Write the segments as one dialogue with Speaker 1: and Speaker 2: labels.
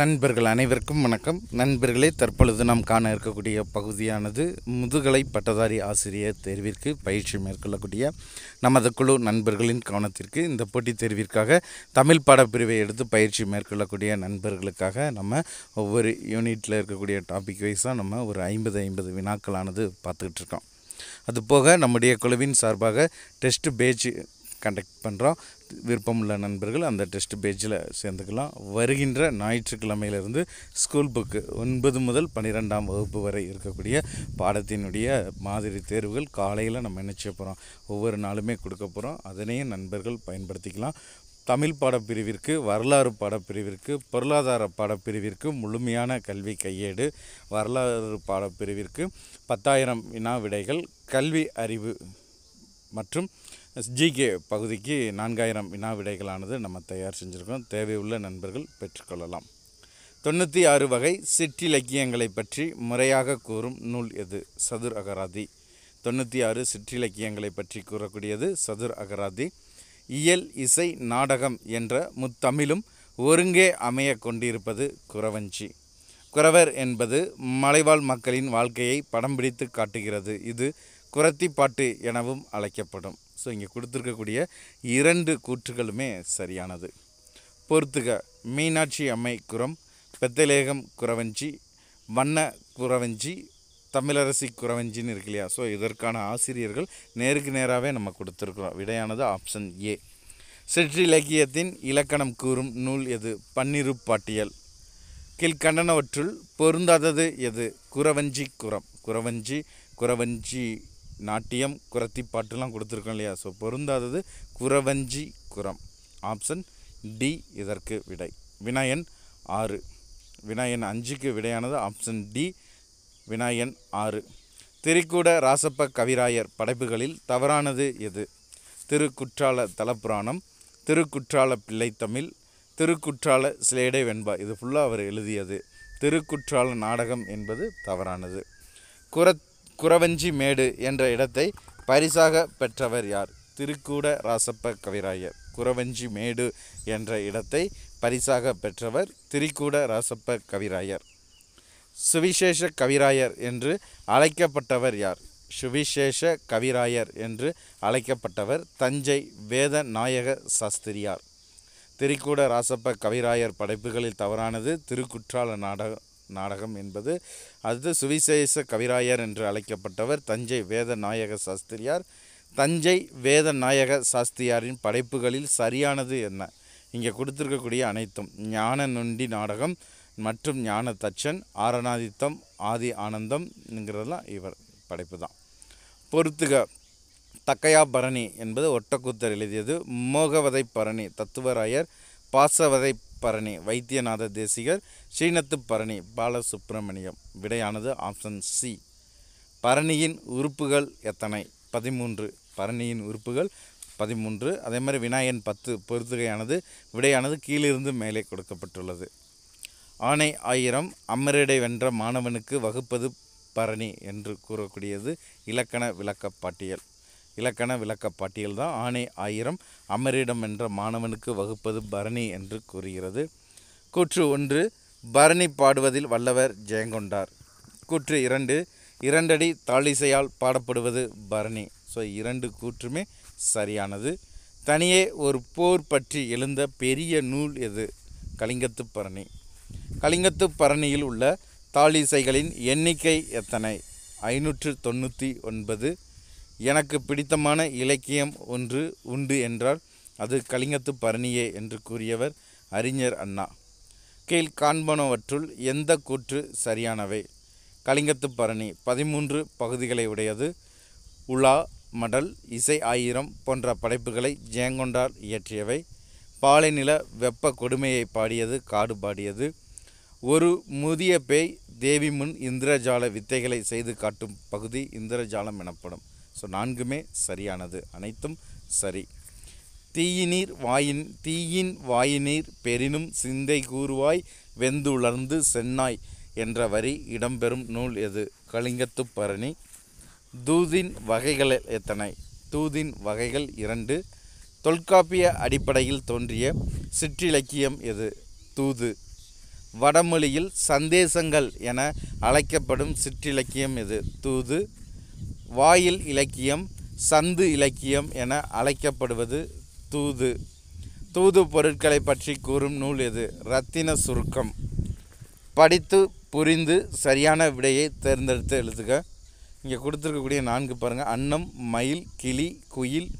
Speaker 1: நண்பர்கள் அனைவருக்கும் வணக்கம் நண்பர்களே தற்பொழுது நாம் காண இருக்கக்கூடிய பகுதியானது முதுகலை பட்டதாரி ஆசிரியர் தேர்விற்கு பயிற்சி மேற்கொள்ளக்கூடிய நமது குழு நண்பர்களின் கவனத்திற்கு இந்த போட்டித் தேர்விற்காக தமிழ் பாடப்பிரிவை எடுத்து பயிற்சி மேற்கொள்ளக்கூடிய நண்பர்களுக்காக நம்ம ஒவ்வொரு யூனிட்டில் இருக்கக்கூடிய டாபிக் வைஸாக நம்ம ஒரு ஐம்பது ஐம்பது வினாக்களானது பார்த்துக்கிட்டு இருக்கோம் அதுபோக நம்முடைய குழுவின் சார்பாக டெஸ்ட் பேஜ் கண்டக்ட் பண்ணுறோம் விருப்பம் உள்ள நண்பர்கள் அந்த டெஸ்ட் பேஜில் சேர்ந்துக்கலாம் வருகின்ற ஞாயிற்றுக்கிழமையிலிருந்து ஸ்கூல் புக்கு ஒன்பது முதல் பன்னிரெண்டாம் வகுப்பு வரை இருக்கக்கூடிய பாடத்தினுடைய மாதிரி தேர்வுகள் காலையில் நம்ம நினைச்ச போகிறோம் ஒவ்வொரு நாளுமே கொடுக்க போகிறோம் அதனையும் நண்பர்கள் பயன்படுத்திக்கலாம் தமிழ் பாடப்பிரிவிற்கு வரலாறு பாடப்பிரிவிற்கு பொருளாதார பாடப்பிரிவிற்கு முழுமையான கல்வி கையேடு வரலாறு பாடப்பிரிவிற்கு பத்தாயிரம் வினா விடைகள் கல்வி அறிவு மற்றும் ஜிகே பகுதிக்கு நான்காயிரம் வினா விடைகளானது நம்ம தயார் செஞ்சுருக்கோம் தேவையுள்ள நண்பர்கள் பெற்றுக்கொள்ளலாம் தொண்ணூற்றி ஆறு வகை சிற்றிலக்கியங்களை பற்றி முறையாக கூறும் நூல் எது சதுர் அகராதி தொண்ணூற்றி ஆறு சிற்றிலக்கியங்களை பற்றி கூறக்கூடியது சதுர் அகராதி இயல் இசை நாடகம் என்ற முத்தமிழும் ஒருங்கே அமைய கொண்டிருப்பது குறவஞ்சி குறவர் என்பது மலைவாழ் மக்களின் வாழ்க்கையை படம் பிடித்து காட்டுகிறது இது குரத்திப்பாட்டு எனவும் அழைக்கப்படும் ஸோ இங்கே கொடுத்துருக்கக்கூடிய இரண்டு கூற்றுகளுமே சரியானது பொறுத்துக மீனாட்சி அம்மை குரம் பெத்தலேகம் குறவஞ்சி வண்ண குறவஞ்சி தமிழரசி குறவஞ்சின்னு இருக்கு இல்லையா ஸோ இதற்கான ஆசிரியர்கள் நேருக்கு நேராகவே நம்ம கொடுத்துருக்குறோம் விடையானது ஆப்ஷன் ஏ சிற்றிலக்கியத்தின் இலக்கணம் கூறும் நூல் எது பன்னிரு பாட்டியல் கீழ்கண்டனவற்றுள் பொருந்தாதது எது குறவஞ்சி குரம் குறவஞ்சி குறவஞ்சி நாட்டியம் குரத்தி பாட்டுலாம் கொடுத்துருக்கோம் இல்லையா ஸோ பொருந்தாதது குறவஞ்சி குரம் ஆப்ஷன் டி இதற்கு விடை வினாயன் ஆறு வினாயன் அஞ்சுக்கு விடையானது ஆப்ஷன் டி வினாயன் ஆறு திரிக்கூட ராசப்ப கவிராயர் படைப்புகளில் தவறானது எது திருக்குற்றால தலப்புராணம் திருக்குற்றால பிள்ளைத்தமிழ் திருக்குற்றால சிலேடை வெண்பா இது ஃபுல்லாக அவர் எழுதியது திருக்குற்றால நாடகம் என்பது தவறானது குரத் குறவஞ்சி மேடு என்ற இடத்தை பரிசாக பெற்றவர் யார் திருக்கூட ராசப்ப கவிராயர் குறவஞ்சி மேடு என்ற இடத்தை பரிசாக பெற்றவர் திரிக்கூட ராசப்ப கவிராயர் சுவிசேஷ கவிராயர் என்று அழைக்கப்பட்டவர் யார் சுவிசேஷ கவிராயர் என்று அழைக்கப்பட்டவர் தஞ்சை வேத நாயக சாஸ்திரியார் திரிக்கூட ராசப்ப கவிராயர் படைப்புகளில் தவறானது திருக்குற்றால நாடகம் நாடகம் என்பது அது சுவிசேஷ கவிராயர் என்று அழைக்கப்பட்டவர் தஞ்சை வேத நாயக சாஸ்திரியார் தஞ்சை வேத நாயக சாஸ்திரியாரின் படைப்புகளில் சரியானது என்ன இங்கே கொடுத்துருக்கக்கூடிய அனைத்தும் ஞான நொண்டி நாடகம் மற்றும் ஞான தச்சன் ஆரணாதித்தம் ஆதி ஆனந்தம்ங்கிறதெல்லாம் இவர் படைப்பு தான் பொறுத்துக பரணி என்பது ஒட்டக்கூத்தர் எழுதியது மோகவதை பரணி தத்துவராயர் பாசவதை பரணி வைத்தியநாத தேசிகர் ஸ்ரீநத்து பரணி பாலசுப்ரமணியம் விடையானது ஆப்ஷன் சி பரணியின் உறுப்புகள் எத்தனை பதிமூன்று பரணியின் உறுப்புகள் பதிமூன்று அதே மாதிரி விநாயகன் பத்து பொறுத்துகையானது விடையானது கீழிருந்து மேலே கொடுக்கப்பட்டுள்ளது ஆணை ஆயிரம் அமரடை வென்ற மாணவனுக்கு வகுப்பது பரணி என்று கூறக்கூடியது இலக்கண விளக்கப்பாட்டியல் இலக்கண விளக்கப்பட்டியல் தான் ஆணை ஆயிரம் அமரிடம் என்ற மாணவனுக்கு வகுப்பது பரணி என்று கூறுகிறது கூற்று ஒன்று பரணி பாடுவதில் வல்லவர் ஜெயங்கொண்டார் கூற்று இரண்டு இரண்டடி தாளிசையால் பாடப்படுவது பரணி ஸோ இரண்டு கூற்றுமே சரியானது தனியே ஒரு போர் பற்றி எழுந்த பெரிய நூல் எது கலிங்கத்து பரணி கலிங்கத்து பரணியில் உள்ள தாளிசைகளின் எண்ணிக்கை எத்தனை ஐநூற்று தொண்ணூற்றி ஒன்பது எனக்கு பிடித்தமான இலக்கியம் ஒன்று உண்டு என்றால் அது கலிங்கத்து பரணியே என்று கூறியவர் அறிஞர் அண்ணா கீழ் காண்பனவற்றுள் எந்த கூற்று சரியானவை கலிங்கத்து பரணி பதிமூன்று பகுதிகளை உடையது உலா மடல் இசை ஆயிரம் போன்ற படைப்புகளை ஜேங்கொண்டார் இயற்றியவை பாலைநில வெப்ப கொடுமையை பாடியது காடு பாடியது ஒரு முதிய பேய் தேவி முன் இந்திரஜால வித்தைகளை செய்து காட்டும் பகுதி இந்திரஜாலம் எனப்படும் ஸோ நான்குமே சரியானது அனைத்தும் சரி தீயினீர் வாயின் தீயின் வாயினீர் பெரினும் சிந்தை கூறுவாய் வெந்துளர்ந்து சென்னாய் என்ற வரி இடம்பெறும் நூல் எது கலிங்கத்து பரணி தூதின் வகைகள் எத்தனை தூதின் வகைகள் இரண்டு தொல்காப்பிய அடிப்படையில் தோன்றிய சிற்றிலக்கியம் எது தூது வடமொழியில் சந்தேசங்கள் என அழைக்கப்படும் சிற்றிலக்கியம் எது தூது வாயில் இலக்கியம் சந்து இலக்கியம் என அழைக்கப்படுவது தூது தூது பொருட்களை பற்றி கூறும் நூல் எது ரத்தின சுருக்கம் படித்து புரிந்து சரியான விடையை தேர்ந்தெடுத்து எழுதுக இங்கே கொடுத்துருக்கக்கூடிய நான்கு பாருங்கள் அன்னம் மயில் கிளி குயில்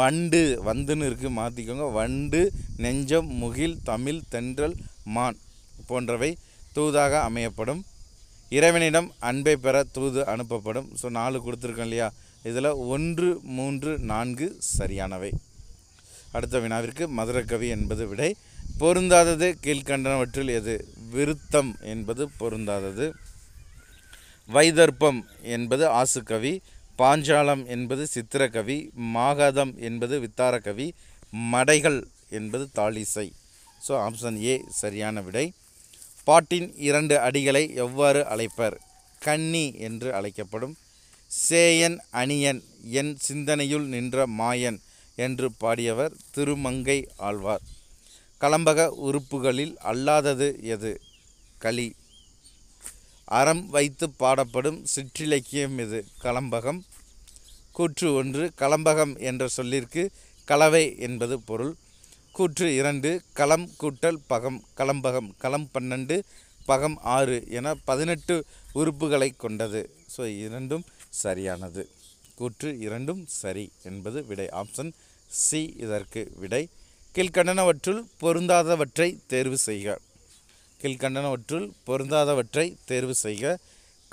Speaker 1: வண்டு வந்துன்னு இருக்குது மாற்றிக்கோங்க வண்டு நெஞ்சம் முகில் தமிழ் தென்றல் மான் போன்றவை தூதாக அமையப்படும் இறைவனிடம் அன்பை பெற தூது அனுப்பப்படும் ஸோ நாலு கொடுத்துருக்கோம் இல்லையா இதில் ஒன்று மூன்று நான்கு சரியானவை அடுத்த வினாவிற்கு மதுரக்கவி என்பது விடை பொருந்தாதது கீழ்கண்டனவற்றில் எது விருத்தம் என்பது பொருந்தாதது வைதர்ப்பம் என்பது ஆசுக்கவி பாஞ்சாலம் என்பது சித்திரக்கவி மாகாதம் என்பது வித்தாரக்கவி மடைகள் என்பது தாளிசை ஸோ ஆப்ஷன் ஏ சரியான விடை பாட்டின் இரண்டு அடிகளை எவ்வாறு அழைப்பர் கன்னி என்று அழைக்கப்படும் சேயன் அணியன் என் சிந்தனையுள் நின்ற மாயன் என்று பாடியவர் திருமங்கை ஆழ்வார் கலம்பக உறுப்புகளில் அல்லாதது எது களி அறம் வைத்து பாடப்படும் சிற்றிலக்கியம் இது கலம்பகம் கூற்று ஒன்று கலம்பகம் என்ற சொல்லிற்கு கலவை என்பது பொருள் கூற்று இரண்டு களம் கூட்டல் பகம் களம்பகம் களம் பன்னெண்டு பகம் ஆறு என பதினெட்டு உறுப்புகளை கொண்டது ஸோ இரண்டும் சரியானது கூற்று இரண்டும் சரி என்பது விடை ஆப்ஷன் சி இதற்கு விடை கீழ்கண்டனவற்றுள் பொருந்தாதவற்றை தேர்வு செய்க கீழ்கண்டனவற்றுள் பொருந்தாதவற்றை தேர்வு செய்க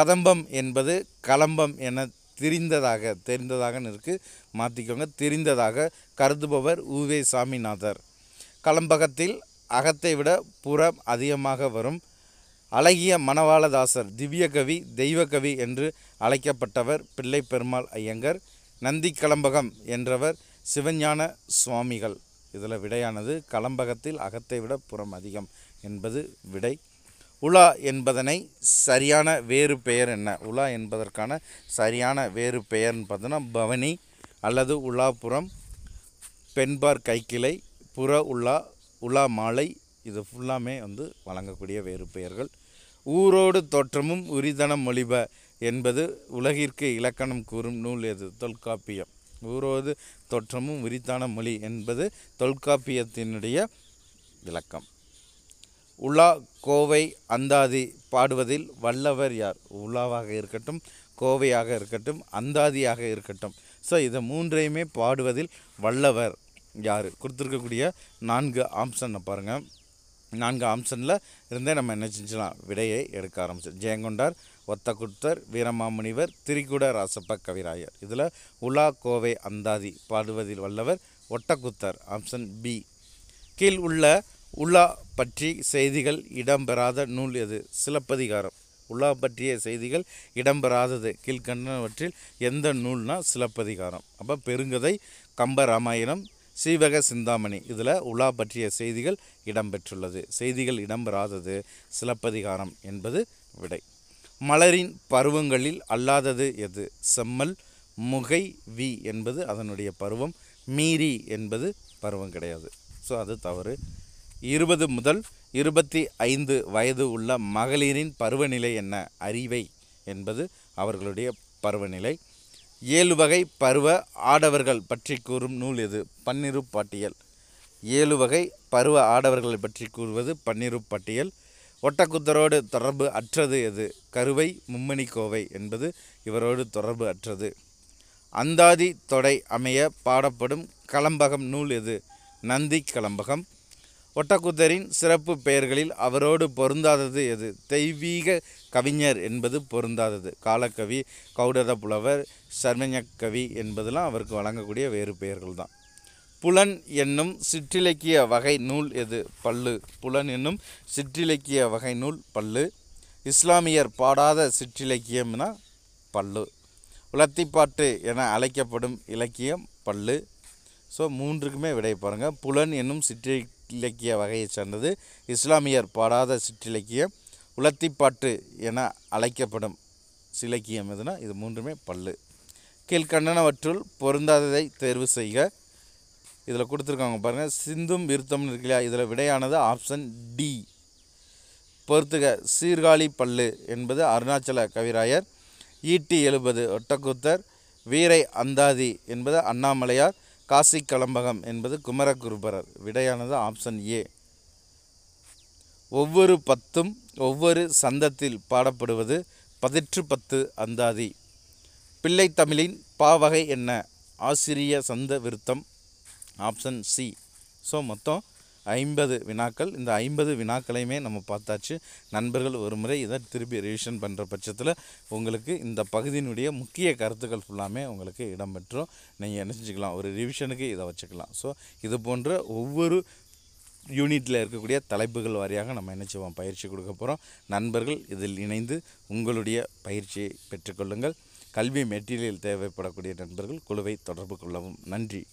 Speaker 1: கதம்பம் என்பது கலம்பம் என தெரிந்ததாக தெரிந்ததாகன்னு இருக்குது மாற்றிக்கோங்க தெரிந்ததாக கருதுபவர் உவே சாமிநாதர் கலம்பகத்தில் அகத்தை விட புறம் அதிகமாக வரும் அழகிய மணவாளதாசர் திவ்யகவி கவி என்று அழைக்கப்பட்டவர் பிள்ளை பெருமாள் ஐயங்கர் நந்தி கலம்பகம் என்றவர் சிவஞான சுவாமிகள் இதில் விடையானது கலம்பகத்தில் அகத்தை விட புறம் அதிகம் என்பது விடை உலா என்பதனை சரியான வேறு பெயர் என்ன உலா என்பதற்கான சரியான வேறு பெயர்னு பார்த்தோன்னா பவனி அல்லது உலாப்புறம் பெண்பார் கைக்கிளை புற உலா உலா மாலை இது ஃபுல்லாமே வந்து வழங்கக்கூடிய வேறு பெயர்கள் ஊரோடு தோற்றமும் உரிதனம் மொழிப என்பது உலகிற்கு இலக்கணம் கூறும் நூல் எது தொல்காப்பியம் ஊரோடு தோற்றமும் உரித்தான மொழி என்பது தொல்காப்பியத்தினுடைய விளக்கம் உலா கோவை அந்தாதி பாடுவதில் வல்லவர் யார் உலாவாக இருக்கட்டும் கோவையாக இருக்கட்டும் அந்தாதியாக இருக்கட்டும் ஸோ இதை மூன்றையுமே பாடுவதில் வல்லவர் யார் கொடுத்துருக்கக்கூடிய நான்கு ஆம்சனை பாருங்கள் நான்கு ஆம்சனில் இருந்தே நம்ம என்ன செஞ்சலாம் விடையை எடுக்க ஆரம்பிச்சோம் ஜெயங்கொண்டார் ஒத்தகுத்தர் வீரமாமுனிவர் திரிகுட ராசப்ப கவிராயர் இதில் உலா கோவை அந்தாதி பாடுவதில் வல்லவர் ஒட்டகுத்தர் ஆம்சன் பி கீழ் உள்ள உலா பற்றி செய்திகள் இடம்பெறாத நூல் எது சிலப்பதிகாரம் உலா பற்றிய செய்திகள் இடம்பெறாதது கீழ்கண்டனவற்றில் எந்த நூல்னால் சிலப்பதிகாரம் அப்போ பெருங்கதை கம்பராமாயணம் சீவக சிந்தாமணி இதில் உலா பற்றிய செய்திகள் இடம்பெற்றுள்ளது செய்திகள் இடம்பெறாதது சிலப்பதிகாரம் என்பது விடை மலரின் பருவங்களில் அல்லாதது எது செம்மல் முகை வி என்பது அதனுடைய பருவம் மீறி என்பது பருவம் கிடையாது ஸோ அது தவறு இருபது முதல் இருபத்தி ஐந்து வயது உள்ள மகளிரின் பருவநிலை என்ன அறிவை என்பது அவர்களுடைய பருவநிலை ஏழு வகை பருவ ஆடவர்கள் பற்றி கூறும் நூல் எது பன்னிரு பாட்டியல் ஏழு வகை பருவ ஆடவர்களை பற்றி கூறுவது பன்னிரு பாட்டியல் ஒட்டக்குத்தரோடு தொடர்பு அற்றது எது கருவை மும்மணி கோவை என்பது இவரோடு தொடர்பு அற்றது அந்தாதி தொடை அமைய பாடப்படும் கலம்பகம் நூல் எது நந்தி கலம்பகம் ஒட்டக்குத்தரின் சிறப்பு பெயர்களில் அவரோடு பொருந்தாதது எது தெய்வீக கவிஞர் என்பது பொருந்தாதது காலக்கவி கௌடத புலவர் சர்மஞக்கவி என்பதெல்லாம் அவருக்கு வழங்கக்கூடிய வேறு பெயர்கள் தான் புலன் என்னும் சிற்றிலக்கிய வகை நூல் எது பல்லு புலன் என்னும் சிற்றிலக்கிய வகை நூல் பல்லு இஸ்லாமியர் பாடாத சிற்றிலக்கியம்னா பல்லு உலத்திப்பாட்டு என அழைக்கப்படும் இலக்கியம் பல்லு ஸோ மூன்றுக்குமே விடை பாருங்கள் புலன் என்னும் சிற்றி சிற்றிலக்கிய வகையைச் சார்ந்தது இஸ்லாமியர் பாடாத சிற்றிலக்கியம் உலத்திப்பாட்டு என அழைக்கப்படும் சிலக்கியம் எதுனா இது மூன்றுமே பல்லு கீழ்கண்டனவற்றுள் பொருந்தாததை தேர்வு செய்க இதில் கொடுத்துருக்காங்க பாருங்கள் சிந்தும் விருத்தம்னு இருக்கலையா இதில் விடையானது ஆப்ஷன் டி பொறுத்துக சீர்காழி பல்லு என்பது அருணாச்சல கவிராயர் ஈட்டி எழுபது ஒட்டக்கூத்தர் வீரை அந்தாதி என்பது அண்ணாமலையார் காசி கலம்பகம் என்பது குமரகுருபரர் விடையானது ஆப்ஷன் ஏ ஒவ்வொரு பத்தும் ஒவ்வொரு சந்தத்தில் பாடப்படுவது பதிற்று பத்து அந்தாதி பிள்ளை தமிழின் பாவகை என்ன ஆசிரிய சந்த விருத்தம் ஆப்ஷன் சி ஸோ மொத்தம் ஐம்பது வினாக்கள் இந்த ஐம்பது வினாக்களையுமே நம்ம பார்த்தாச்சு நண்பர்கள் ஒரு முறை இதை திருப்பி ரிவிஷன் பண்ணுற பட்சத்தில் உங்களுக்கு இந்த பகுதியினுடைய முக்கிய கருத்துக்கள் ஃபுல்லாமே உங்களுக்கு இடம்பெற்றோம் நீங்கள் என்ன செஞ்சுக்கலாம் ஒரு ரிவிஷனுக்கு இதை வச்சுக்கலாம் ஸோ இது போன்ற ஒவ்வொரு யூனிட்டில் இருக்கக்கூடிய தலைப்புகள் வாரியாக நம்ம என்ன செய்வோம் பயிற்சி கொடுக்க போகிறோம் நண்பர்கள் இதில் இணைந்து உங்களுடைய பயிற்சியை பெற்றுக்கொள்ளுங்கள் கல்வி மெட்டீரியல் தேவைப்படக்கூடிய நண்பர்கள் குழுவை தொடர்பு கொள்ளவும் நன்றி